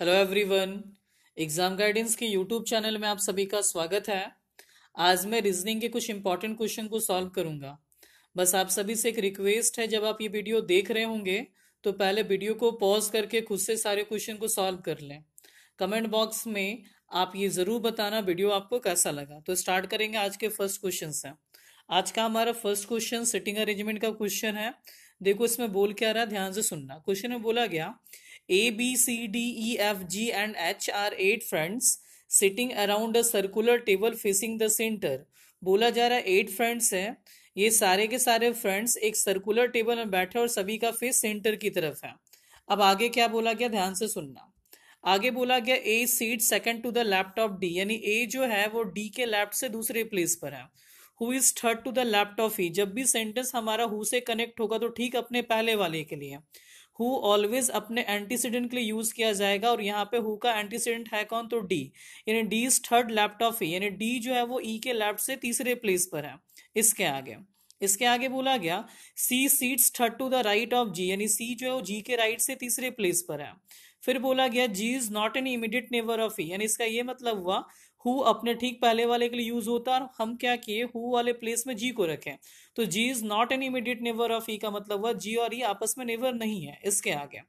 hello everyone exam guidance के YouTube channel में आप सभी का स्वागत है आज मैं रीजनिंग के कुछ इंपॉर्टेंट क्वेश्चन को सॉल्व करूंगा बस आप सभी से एक रिक्वेस्ट है जब आप ये वीडियो देख रहे होंगे तो पहले वीडियो को पॉज करके खुद से सारे क्वेश्चन को सॉल्व कर लें कमेंट बॉक्स में आप ये ज़रूर बताना वीडियो आपको कैसा लगा तो स्टार्ट करेंगे आज के फर्स्ट क्वेश्चन से आज का हमारा फर्स्ट क्वेश्चन सिटिंग अरेंजमेंट का क्वेश्चन है देखो इसमें बोल क्या रहा ध्यान से सुनना क्वेश्चन में बोला गया A B C D E F G and H are eight friends sitting around a circular table facing the centre बोला जा रहा है एट फ्रेंड्स हैं ये सारे के सारे फ्रेंड्स एक सर्कुलर टेबल में बैठे और सभी का फेस सेंटर की तरफ है अब आगे क्या बोला गया ध्यान से सुनना आगे बोला गया A seat second to the laptop D यानी ए जो है वो डी के लेफ्ट से दूसरे प्लेस पर है who is third to the left of E जब भी सेंटेंस हमारा हु से कनेक्ट होगा तो ठीक अपने पहले वाले के लिए हु ऑलवेज अपने एंटीसीडेंट के लिए यूज किया जाएगा और यहाँ पे हु का एंटीसीडेंट है कौन तो डी यानी D is third left of यानी डी जो है वो ई e के लेफ्ट से तीसरे प्लेस पर है इसके आगे इसके आगे बोला गया C sits third to the right of G यानी सी जो है वो जी के राइट से तीसरे प्लेस पर है फिर बोला गया G is not an immediate neighbour of E यानी इसका ये मतलब हुआ हु अपने ठीक पहले वाले के लिए यूज होता है और हम क्या किए हु वाले प्लेस में जी को रखें तो G is not an immediate neighbour of E का मतलब हुआ जी और ई e आपस में नेवर नहीं है इसके आगे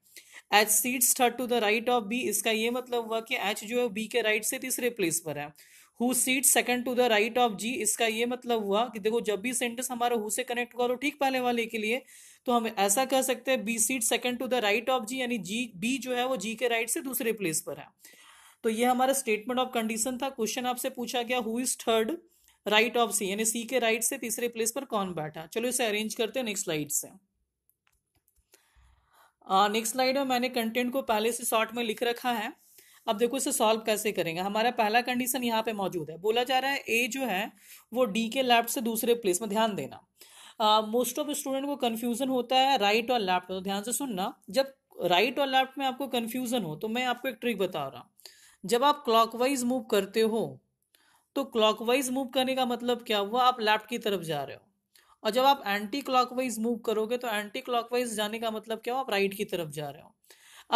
H sits third to the right of B इसका ये मतलब हुआ कि एच जो है बी के राइट right से तीसरे प्लेस पर है who sits second to the right of G इसका ये मतलब हुआ कि देखो जब भी सेंटेंस हमारा हु से कनेक्ट हुआ तो ठीक पहले वाले के लिए तो हम ऐसा कह सकते हैं B sits second to the right of G यानी जी बी जो है वो जी के राइट right से दूसरे प्लेस पर है तो ये हमारा स्टेटमेंट ऑफ कंडीशन था क्वेश्चन आपसे पूछा गया who is third right of C यानी सी के राइट से तीसरे प्लेस पर कौन बैठा चलो इसे अरेंज करते हैं नेक्स्ट स्लाइड से नेक्स्ट स्लाइड में मैंने कंटेंट को पहले से शॉर्ट में लिख रखा है अब देखो इसे सॉल्व कैसे करेंगे हमारा पहला कंडीशन यहाँ पे मौजूद है बोला जा रहा है ए जो है वो डी के लेफ्ट से दूसरे प्लेस में ध्यान देना मोस्ट ऑफ स्टूडेंट को कंफ्यूजन होता है राइट और लेफ्ट तो ध्यान से सुनना जब राइट और लेफ्ट में आपको कंफ्यूजन हो तो मैं आपको एक ट्रिक बता रहा हूँ जब आप क्लॉकवाइज मूव करते हो तो क्लॉकवाइज मूव करने का मतलब क्या हुआ आप लेफ्ट की तरफ जा रहे हो और जब आप एंटी क्लॉकवाइज मूव करोगे तो एंटी क्लॉकवाइज जाने का मतलब क्या हो आप राइट की तरफ जा रहे हो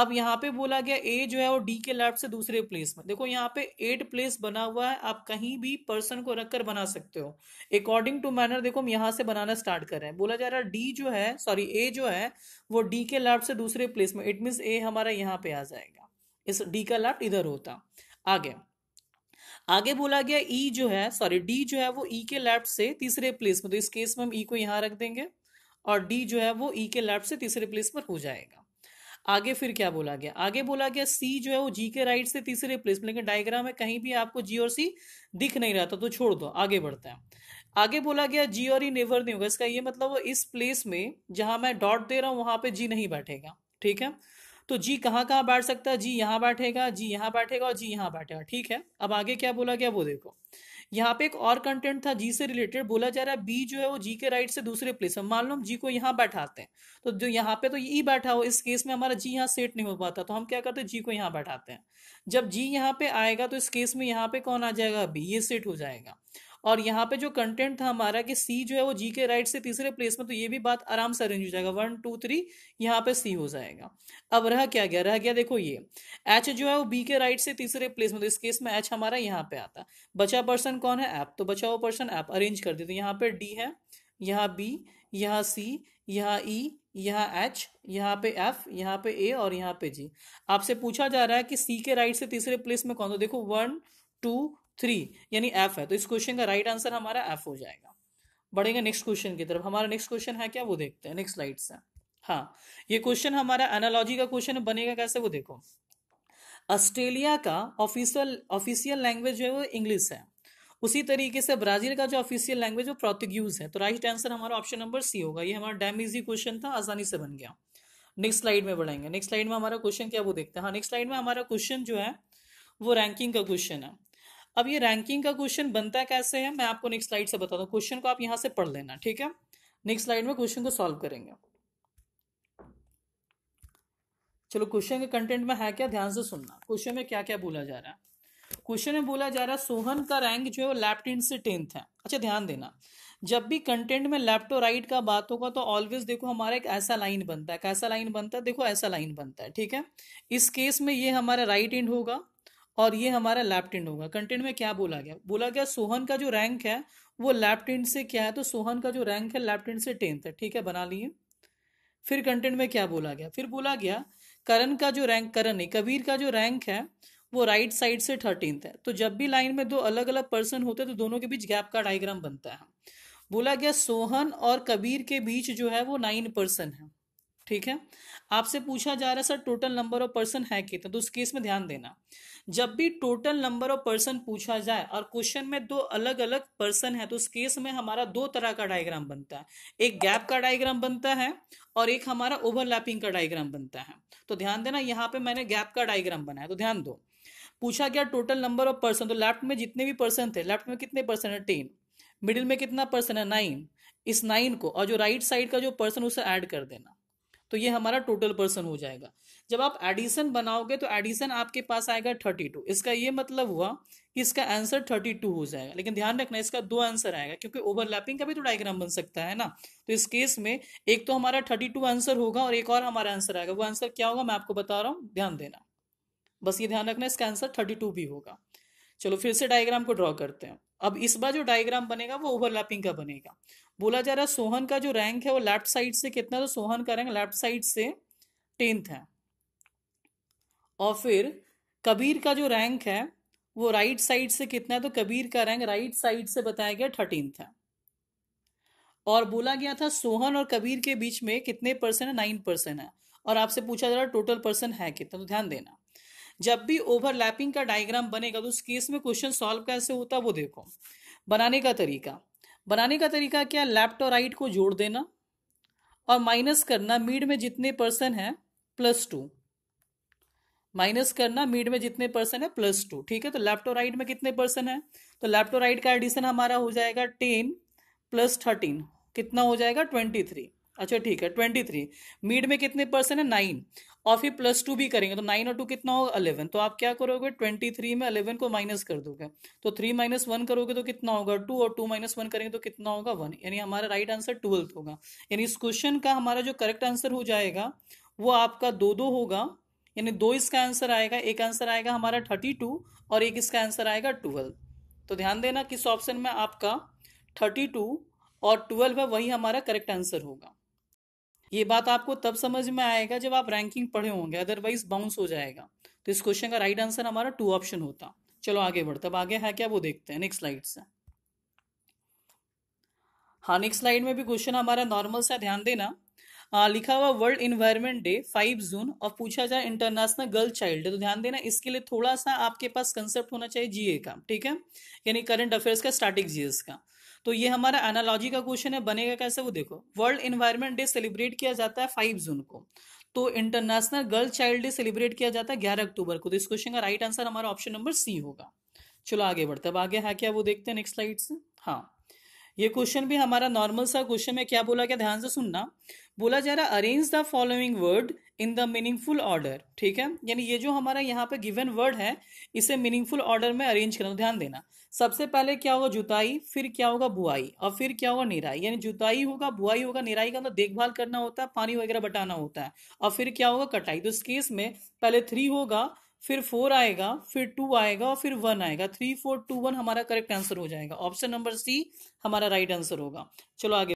अब यहाँ पे बोला गया ए जो है वो डी के लेफ्ट से दूसरे प्लेस में देखो यहाँ पे एट प्लेस बना हुआ है आप कहीं भी पर्सन को रखकर बना सकते हो अकॉर्डिंग टू मैनर देखो हम यहाँ से बनाना स्टार्ट कर रहे हैं बोला जा रहा है डी जो है सॉरी ए जो है वो डी के लेफ्ट से दूसरे प्लेस में इट मीन्स ए हमारा यहाँ पे आ जाएगा इस डी का लेफ्ट इधर होता आ गया आगे बोला गया ई e जो है सॉरी डी जो है वो ई e के लेफ्ट से तीसरे प्लेस में तो इस केस में हम ई e को यहां रख देंगे और डी जो है वो ई e के लेफ्ट से तीसरे प्लेस पर हो जाएगा आगे फिर क्या बोला गया आगे बोला गया सी जो है वो जी के राइट से तीसरे प्लेस में लेकिन डायग्राम में कहीं भी आपको जी और सी दिख नहीं रहा था तो छोड़ दो आगे बढ़ता है आगे बोला गया जी और ई e नेवर नहीं होगा इसका ये मतलब वो इस प्लेस में जहां मैं डॉट दे रहा हूं वहां पे जी नहीं बैठेगा ठीक है तो जी कहाँ कहाँ बैठ सकता है जी यहाँ बैठेगा जी यहाँ बैठेगा और जी यहाँ बैठेगा ठीक है अब आगे क्या बोला गया वो देखो यहाँ पे एक और कंटेंट था जी से रिलेटेड बोला जा रहा है बी जो है वो जी के राइट से दूसरे प्लेस में मान लो हम जी को यहाँ बैठाते हैं तो जो यहाँ पे तो ई e बैठा हो इस केस में हमारा जी यहाँ सेट नहीं हो पाता तो हम क्या करते हैं जी को यहाँ बैठाते हैं जब जी यहाँ पे आएगा तो इस केस में यहाँ पे कौन आ जाएगा बी ये सेट हो जाएगा और यहाँ पे जो कंटेंट था हमारा कि सी जो है वो जी के राइट से तीसरे प्लेस में तो ये भी बात आराम से अरेंज हो जाएगा वन टू थ्री यहाँ पे सी हो जाएगा अब रह क्या गया रह गया देखो ये एच जो है वो बी के राइट से तीसरे प्लेस में तो इस केस में एच हमारा यहाँ पे आता बचा पर्सन कौन है ऐप तो बचा हुआ पर्सन ऐप अरेंज कर दिया तो यहाँ पे डी है यहाँ बी यहाँ सी यहाँ ई e, यहाँ एच यहाँ पे एफ यहाँ पे ए और यहाँ पे जी आपसे पूछा जा रहा है कि सी के राइट से तीसरे प्लेस में कौन तो देखो वन टू थ्री यानी एफ है तो इस क्वेश्चन का राइट आंसर हमारा एफ हो जाएगा बढ़ेंगे नेक्स्ट क्वेश्चन की तरफ हमारा नेक्स्ट क्वेश्चन है क्या वो देखते हैं नेक्स्ट स्लाइड से हाँ ये क्वेश्चन हमारा एनालॉजी का क्वेश्चन बनेगा कैसे वो देखो ऑस्ट्रेलिया का ऑफिशियल ऑफिशियल लैंग्वेज जो है वो इंग्लिश है उसी तरीके से ब्राजील का जो ऑफिशियल लैंग्वेज वो प्रोतुग्यूज है तो राइट आंसर हमारा ऑप्शन नंबर सी होगा ये हमारा डैम इजी क्वेश्चन था आसानी से बन गया नेक्स्ट स्लाइड में बढ़ाएंगे नेक्स्ट स्लाइड में हमारा क्वेश्चन क्या वो देखते हैं हाँ नेक्स्ट स्लाइड में हमारा क्वेश्चन जो है वो रैंकिंग का क्वेश्चन है अब ये रैंकिंग का क्वेश्चन बनता है कैसे है मैं आपको नेक्स्ट स्लाइड से बता दू क्वेश्चन को आप यहाँ से पढ़ लेना ठीक है नेक्स्ट स्लाइड में क्वेश्चन को सॉल्व करेंगे चलो क्वेश्चन के कंटेंट में है क्या ध्यान से सुनना क्वेश्चन में क्या क्या बोला जा रहा है क्वेश्चन में बोला जा रहा है सोहन का रैंक जो है वो लेफ्ट इन से टेंथ है अच्छा ध्यान देना जब भी कंटेंट में लेफ्ट और राइट का बात होगा तो ऑलवेज देखो हमारा एक ऐसा लाइन बनता है कैसा लाइन बनता है देखो ऐसा लाइन बनता है ठीक है इस केस में ये हमारा राइट एंड होगा और ये हमारा एंड होगा कंटेंट में क्या बोला गया बोला गया सोहन का जो रैंक है वो एंड से क्या है तो सोहन का जो रैंक है एंड से टेंथ है ठीक है बना लिए फिर कंटेंट में क्या बोला गया फिर बोला गया करण का जो रैंक करण नहीं कबीर का जो रैंक है वो राइट साइड से थर्टींथ है तो जब भी लाइन में दो अलग अलग पर्सन होते हैं तो दोनों के बीच गैप का डायग्राम बनता है बोला गया सोहन और कबीर के बीच जो है वो नाइन पर्सन है ठीक है आपसे पूछा जा रहा है sir total number of person है कितना तो उस केस में ध्यान देना जब भी टोटल नंबर ऑफ पर्सन पूछा जाए और क्वेश्चन में दो अलग अलग पर्सन है तो उस केस में हमारा दो तरह का डायग्राम बनता है एक गैप का डायग्राम बनता है और एक हमारा ओवरलैपिंग का डायग्राम बनता है तो ध्यान देना यहाँ पे मैंने गैप का डायग्राम बनाया तो ध्यान दो पूछा गया टोटल नंबर ऑफ पर्सन तो लेफ्ट में जितने भी पर्सन थे लेफ्ट में कितने पर्सन है टेन मिडिल में कितना पर्सन है नाइन इस नाइन को और जो राइट साइड का जो पर्सन उसे ऐड कर देना तो ये हमारा टोटल पर्सन हो जाएगा जब आप एडिशन बनाओगे तो एडिशन आपके पास आएगा थर्टी टू इसका ये मतलब हुआ कि इसका आंसर थर्टी टू हो जाएगा लेकिन ध्यान रखना इसका दो आंसर आएगा क्योंकि ओवरलैपिंग का भी तो डायग्राम बन सकता है ना तो इस केस में एक तो हमारा थर्टी टू आंसर होगा और एक और हमारा आंसर आएगा वो आंसर क्या होगा मैं आपको बता रहा हूँ ध्यान देना बस ये ध्यान रखना इसका आंसर थर्टी टू भी होगा चलो फिर से डायग्राम को ड्रॉ करते हैं अब इस बार जो डायग्राम बनेगा वो ओवरलैपिंग का बनेगा बोला जा रहा है सोहन का जो रैंक है वो लेफ्ट साइड से कितना तो सोहन का रैंक लेफ्ट साइड से टेंथ है और फिर कबीर का जो रैंक है वो राइट साइड से कितना है तो कबीर का रैंक राइट साइड से बताया गया थर्टींथ है और बोला गया था सोहन और कबीर के बीच में कितने परसेंट है नाइन परसेंट है और आपसे पूछा जा रहा है टोटल परसेंट है कितना तो ध्यान देना जब भी ओवरलैपिंग का डायग्राम बनेगा तो उस केस में क्वेश्चन सॉल्व कैसे होता है वो देखो बनाने का तरीका बनाने का तरीका क्या लेफ्ट और राइट को जोड़ देना और माइनस करना मीड में जितने पर्सन है प्लस टू माइनस करना मीड में जितने पर्सन है प्लस टू ठीक है तो लेफ्ट और राइट में कितने पर्सन है तो लेफ्ट और राइट का एडिशन हमारा हो जाएगा टेन प्लस थर्टीन कितना हो जाएगा ट्वेंटी थ्री अच्छा ठीक है ट्वेंटी थ्री मीड में कितने परसेंट है नाइन और फिर प्लस टू भी करेंगे तो नाइन और टू कितना होगा अलेवन तो आप क्या करोगे ट्वेंटी थ्री में अलेवन को माइनस कर दोगे तो थ्री माइनस वन करोगे तो कितना होगा टू और टू माइनस वन करेंगे तो कितना होगा वन यानी हमारा राइट आंसर ट्वेल्थ होगा यानी इस क्वेश्चन का हमारा जो करेक्ट आंसर हो जाएगा वो आपका दो दो होगा यानी दो इसका आंसर आएगा एक आंसर आएगा हमारा थर्टी टू और एक इसका आंसर आएगा ट्वेल्व तो ध्यान देना किस ऑप्शन में आपका थर्टी टू और ट्वेल्व है वही हमारा करेक्ट आंसर होगा ये बात आपको तब समझ में आएगा जब आप रैंकिंग पढ़े होंगे अदरवाइज बाउंस हो जाएगा तो इस क्वेश्चन का राइट आंसर हमारा टू ऑप्शन होता चलो आगे बढ़ते अब आगे है क्या वो देखते हैं नेक्स्ट स्लाइड से हाँ नेक्स्ट स्लाइड में भी क्वेश्चन हमारा नॉर्मल सा ध्यान देना आ, लिखा हुआ world environment day five June और पूछा जाए इंटरनेशनल गर्ल चाइल्ड तो ध्यान देना इसके लिए थोड़ा सा आपके पास कंसेप्ट होना चाहिए जीए का ठीक है यानी करंट अफेयर्स का स्टार्टिंग जीएस का तो ये हमारा एनालॉजी का क्वेश्चन है बनेगा कैसे वो देखो वर्ल्ड इन्वायरमेंट डे सेलिब्रेट किया जाता है फाइव जून को तो international girl child day celebrate किया जाता है ग्यारह अक्टूबर को तो इस क्वेश्चन का राइट आंसर हमारा ऑप्शन नंबर सी होगा चलो आगे बढ़ते अब आगे है क्या वो देखते हैं नेक्स्ट स्लाइड से हाँ ये क्वेश्चन भी हमारा नॉर्मल सा क्वेश्चन है क्या बोला गया ध्यान से सुनना बोला जा रहा arrange the following word in the meaningful order ठीक है यानी ये जो हमारा यहाँ पे गिवन वर्ड है इसे मीनिंगफुल ऑर्डर में अरेंज करना ध्यान देना सबसे पहले क्या होगा जुताई फिर क्या होगा बुआई और फिर क्या होगा निराई यानी जुताई होगा बुआई होगा निराई का मतलब देखभाल करना होता है पानी वगैरह बटाना होता है और फिर क्या होगा कटाई तो इस केस में पहले थ्री होगा फिर फोर आएगा फिर टू आएगा और फिर वन आएगा थ्री फोर टू वन हमारा करेक्ट आंसर हो जाएगा ऑप्शन नंबर सी हमारा राइट आंसर होगा चलो आगे